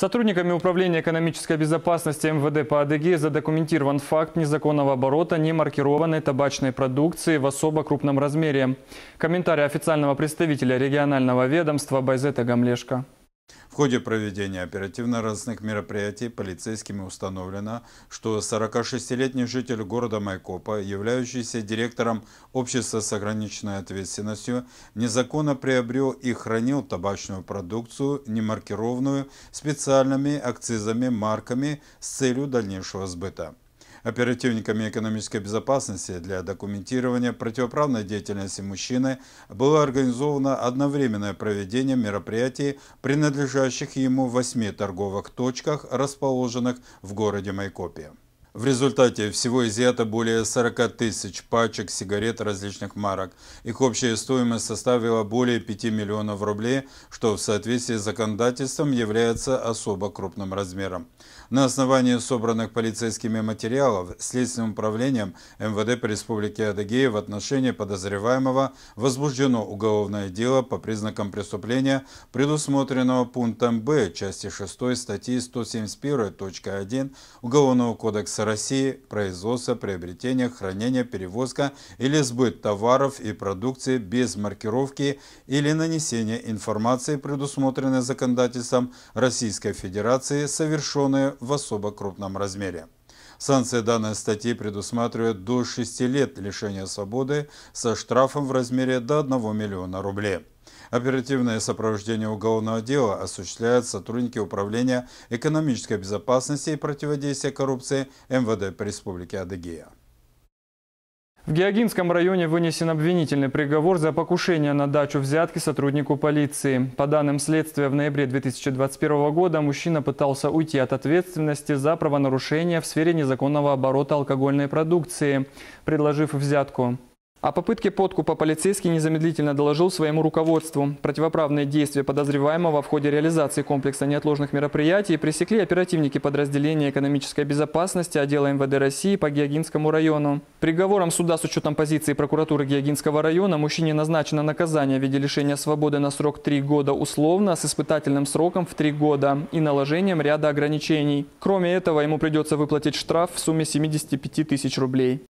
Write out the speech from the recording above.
Сотрудниками Управления экономической безопасности МВД по Адыге задокументирован факт незаконного оборота немаркированной табачной продукции в особо крупном размере. Комментарий официального представителя регионального ведомства Байзета Гамлешка. В ходе проведения оперативно-розыскных мероприятий полицейскими установлено, что 46-летний житель города Майкопа, являющийся директором общества с ограниченной ответственностью, незаконно приобрел и хранил табачную продукцию, немаркированную специальными акцизами марками с целью дальнейшего сбыта оперативниками экономической безопасности для документирования противоправной деятельности мужчины было организовано одновременное проведение мероприятий, принадлежащих ему восьми торговых точках, расположенных в городе Майкопе. В результате всего изъято более 40 тысяч пачек сигарет различных марок. Их общая стоимость составила более 5 миллионов рублей, что в соответствии с законодательством является особо крупным размером. На основании собранных полицейскими материалов Следственным управлением МВД по Республике Адыгея в отношении подозреваемого возбуждено уголовное дело по признакам преступления, предусмотренного пунктом Б части 6 статьи 171.1 Уголовного кодекса России производство, приобретение, хранение, перевозка или сбыт товаров и продукции без маркировки или нанесения информации, предусмотренной законодательством Российской Федерации, совершенные в особо крупном размере. Санкции данной статьи предусматривают до 6 лет лишения свободы со штрафом в размере до 1 миллиона рублей. Оперативное сопровождение уголовного дела осуществляют сотрудники Управления экономической безопасности и противодействия коррупции МВД Республики Республике Адыгея. В Геогинском районе вынесен обвинительный приговор за покушение на дачу взятки сотруднику полиции. По данным следствия, в ноябре 2021 года мужчина пытался уйти от ответственности за правонарушение в сфере незаконного оборота алкогольной продукции, предложив взятку. О попытке подкупа полицейский незамедлительно доложил своему руководству. Противоправные действия подозреваемого в ходе реализации комплекса неотложных мероприятий пресекли оперативники подразделения экономической безопасности отдела МВД России по Геогинскому району. Приговором суда с учетом позиции прокуратуры Геогинского района мужчине назначено наказание в виде лишения свободы на срок 3 года условно с испытательным сроком в 3 года и наложением ряда ограничений. Кроме этого, ему придется выплатить штраф в сумме 75 тысяч рублей.